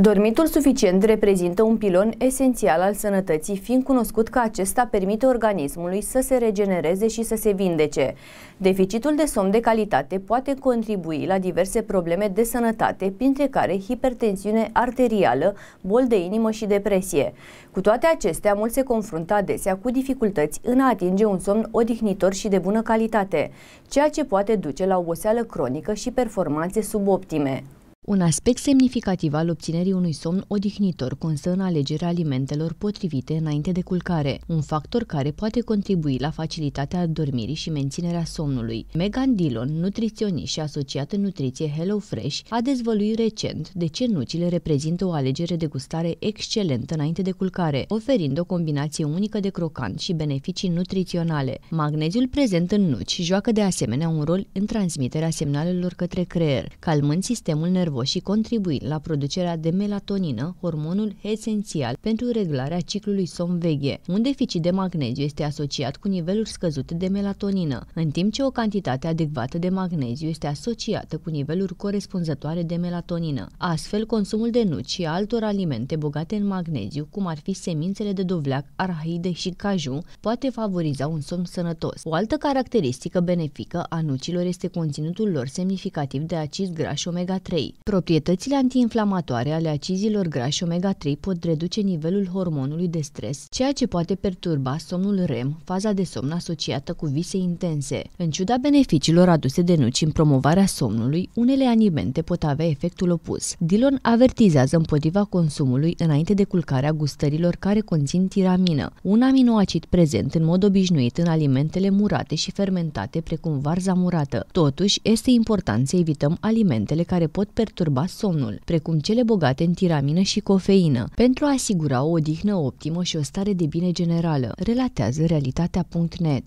Dormitul suficient reprezintă un pilon esențial al sănătății, fiind cunoscut că acesta permite organismului să se regenereze și să se vindece. Deficitul de somn de calitate poate contribui la diverse probleme de sănătate, printre care hipertensiune arterială, bol de inimă și depresie. Cu toate acestea, mulți se confruntă adesea cu dificultăți în a atinge un somn odihnitor și de bună calitate, ceea ce poate duce la oboseală cronică și performanțe suboptime. Un aspect semnificativ al obținerii unui somn odihnitor constă în alegerea alimentelor potrivite înainte de culcare, un factor care poate contribui la facilitatea dormirii și menținerea somnului. Megan Dillon, nutriționist și asociat în nutriție HelloFresh, a dezvăluit recent de ce nucile reprezintă o alegere de gustare excelentă înainte de culcare, oferind o combinație unică de crocant și beneficii nutriționale. Magneziul prezent în nuci joacă de asemenea un rol în transmiterea semnalelor către creier, calmând sistemul nervos și contribuind la producerea de melatonină, hormonul esențial pentru reglarea ciclului somn-veghe. Un deficit de magneziu este asociat cu niveluri scăzute de melatonină, în timp ce o cantitate adecvată de magneziu este asociată cu niveluri corespunzătoare de melatonină. Astfel, consumul de nuci și altor alimente bogate în magneziu, cum ar fi semințele de dovleac, arahide și caju, poate favoriza un somn sănătos. O altă caracteristică benefică a nucilor este conținutul lor semnificativ de acid graș omega-3. Proprietățile antiinflamatoare ale acizilor grași omega-3 pot reduce nivelul hormonului de stres, ceea ce poate perturba somnul REM, faza de somn asociată cu vise intense. În ciuda beneficiilor aduse de nuci în promovarea somnului, unele alimente pot avea efectul opus. Dillon avertizează împotriva consumului înainte de culcarea gustărilor care conțin tiramină, un aminoacid prezent în mod obișnuit în alimentele murate și fermentate precum varza murată. Totuși, este important să evităm alimentele care pot perturba perturba somnul, precum cele bogate în tiramină și cofeină, pentru a asigura o odihnă optimă și o stare de bine generală, relatează realitatea.net.